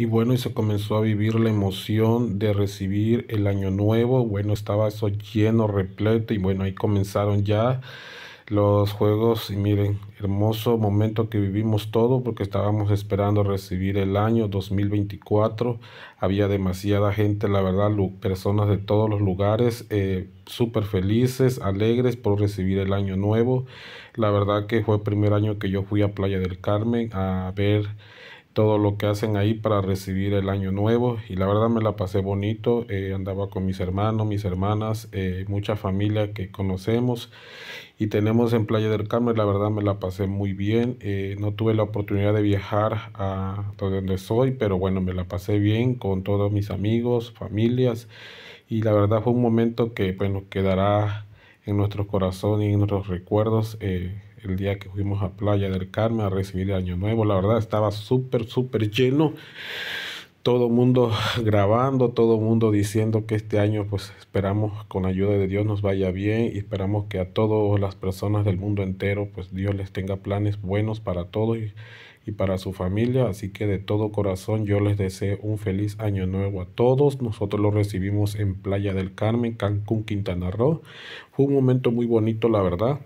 Y bueno, y se comenzó a vivir la emoción de recibir el año nuevo. Bueno, estaba eso lleno, repleto y bueno, ahí comenzaron ya los juegos y miren, hermoso momento que vivimos todo porque estábamos esperando recibir el año 2024. Había demasiada gente, la verdad, personas de todos los lugares, eh, súper felices, alegres por recibir el año nuevo. La verdad que fue el primer año que yo fui a Playa del Carmen a ver todo lo que hacen ahí para recibir el año nuevo y la verdad me la pasé bonito, eh, andaba con mis hermanos, mis hermanas, eh, mucha familia que conocemos y tenemos en Playa del Carmen, la verdad me la pasé muy bien, eh, no tuve la oportunidad de viajar a donde soy, pero bueno, me la pasé bien con todos mis amigos, familias y la verdad fue un momento que bueno, quedará en nuestro corazón y en nuestros recuerdos el día que fuimos a Playa del Carmen a recibir el Año Nuevo. La verdad estaba súper, súper lleno. Todo mundo grabando, todo mundo diciendo que este año pues esperamos con la ayuda de Dios nos vaya bien y esperamos que a todas las personas del mundo entero pues Dios les tenga planes buenos para todos y, y para su familia. Así que de todo corazón yo les deseo un feliz año nuevo a todos. Nosotros lo recibimos en Playa del Carmen, Cancún, Quintana Roo. Fue un momento muy bonito, la verdad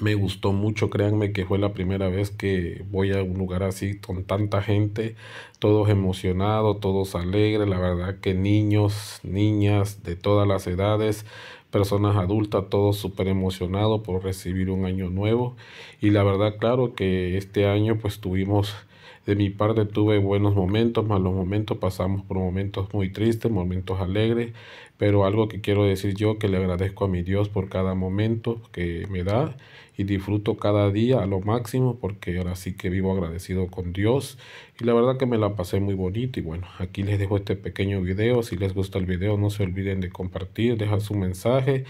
me gustó mucho, créanme que fue la primera vez que voy a un lugar así con tanta gente, todos emocionados, todos alegres, la verdad que niños, niñas de todas las edades, personas adultas, todos súper emocionados por recibir un año nuevo y la verdad claro que este año pues tuvimos de mi parte tuve buenos momentos, malos momentos, pasamos por momentos muy tristes, momentos alegres, pero algo que quiero decir yo que le agradezco a mi Dios por cada momento que me da y disfruto cada día a lo máximo porque ahora sí que vivo agradecido con Dios y la verdad que me la pasé muy bonito y bueno, aquí les dejo este pequeño video, si les gusta el video no se olviden de compartir, dejar su mensaje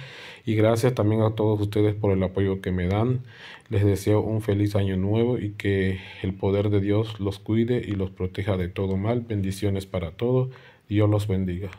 y gracias también a todos ustedes por el apoyo que me dan, les deseo un feliz año nuevo y que el poder de Dios los cuide y los proteja de todo mal. Bendiciones para todos. Dios los bendiga.